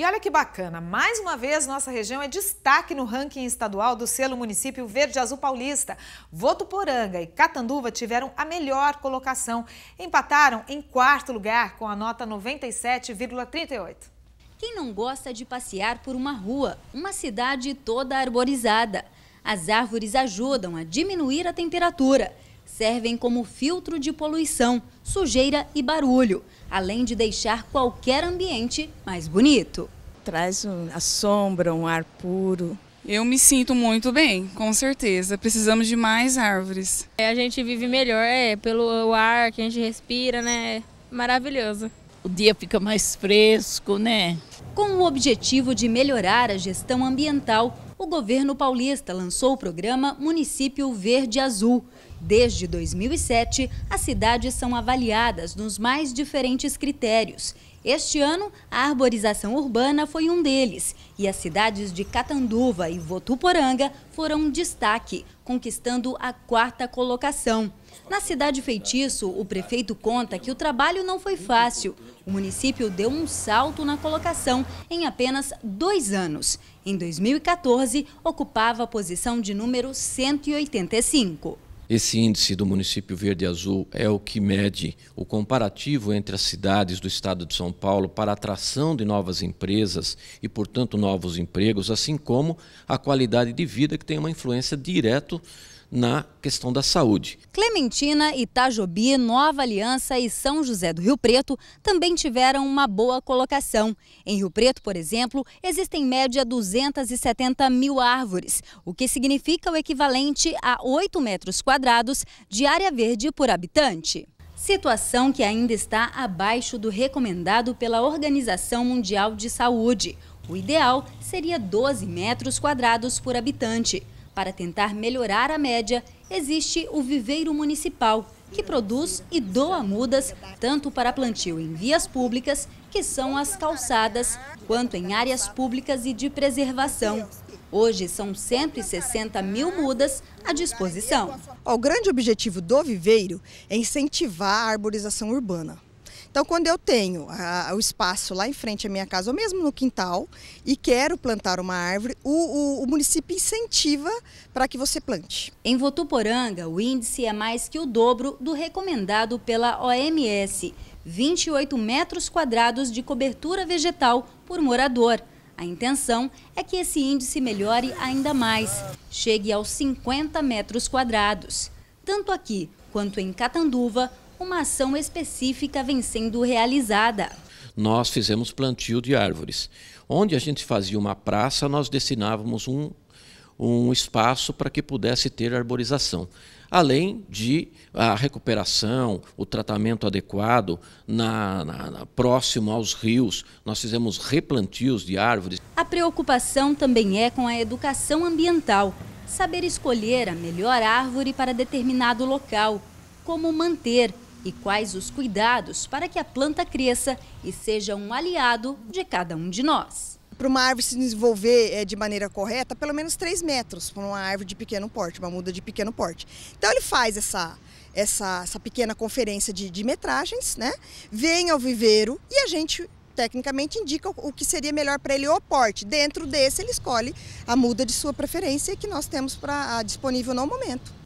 E olha que bacana, mais uma vez nossa região é destaque no ranking estadual do selo município Verde Azul Paulista. Votuporanga e Catanduva tiveram a melhor colocação, empataram em quarto lugar com a nota 97,38. Quem não gosta de passear por uma rua, uma cidade toda arborizada? As árvores ajudam a diminuir a temperatura servem como filtro de poluição, sujeira e barulho, além de deixar qualquer ambiente mais bonito. Traz a sombra, um ar puro, eu me sinto muito bem, com certeza. Precisamos de mais árvores. É, a gente vive melhor é, pelo ar que a gente respira, né? É maravilhoso. O dia fica mais fresco, né? Com o objetivo de melhorar a gestão ambiental, o governo paulista lançou o programa Município Verde Azul. Desde 2007, as cidades são avaliadas nos mais diferentes critérios. Este ano, a arborização urbana foi um deles e as cidades de Catanduva e Votuporanga foram um destaque, conquistando a quarta colocação. Na cidade Feitiço, o prefeito conta que o trabalho não foi fácil. O município deu um salto na colocação em apenas dois anos. Em 2014, ocupava a posição de número 185. Esse índice do município verde azul é o que mede o comparativo entre as cidades do estado de São Paulo para atração de novas empresas e, portanto, novos empregos, assim como a qualidade de vida que tem uma influência direta na questão da saúde. Clementina, Itajobi, Nova Aliança e São José do Rio Preto também tiveram uma boa colocação. Em Rio Preto, por exemplo, existem em média 270 mil árvores, o que significa o equivalente a 8 metros quadrados de área verde por habitante. Situação que ainda está abaixo do recomendado pela Organização Mundial de Saúde. O ideal seria 12 metros quadrados por habitante. Para tentar melhorar a média, existe o viveiro municipal, que produz e doa mudas tanto para plantio em vias públicas, que são as calçadas, quanto em áreas públicas e de preservação. Hoje são 160 mil mudas à disposição. O grande objetivo do viveiro é incentivar a arborização urbana. Então, quando eu tenho a, o espaço lá em frente à minha casa, ou mesmo no quintal, e quero plantar uma árvore, o, o, o município incentiva para que você plante. Em Votuporanga, o índice é mais que o dobro do recomendado pela OMS. 28 metros quadrados de cobertura vegetal por morador. A intenção é que esse índice melhore ainda mais, chegue aos 50 metros quadrados. Tanto aqui quanto em Catanduva, uma ação específica vem sendo realizada. Nós fizemos plantio de árvores. Onde a gente fazia uma praça, nós destinávamos um, um espaço para que pudesse ter arborização. Além de a recuperação, o tratamento adequado na, na, na próximo aos rios, nós fizemos replantios de árvores. A preocupação também é com a educação ambiental, saber escolher a melhor árvore para determinado local, como manter e quais os cuidados para que a planta cresça e seja um aliado de cada um de nós para uma árvore se desenvolver é, de maneira correta, pelo menos 3 metros para uma árvore de pequeno porte, uma muda de pequeno porte. Então ele faz essa, essa, essa pequena conferência de, de, metragens, né? vem ao viveiro e a gente tecnicamente indica o, o que seria melhor para ele o porte. Dentro desse ele escolhe a muda de sua preferência que nós temos para disponível no momento.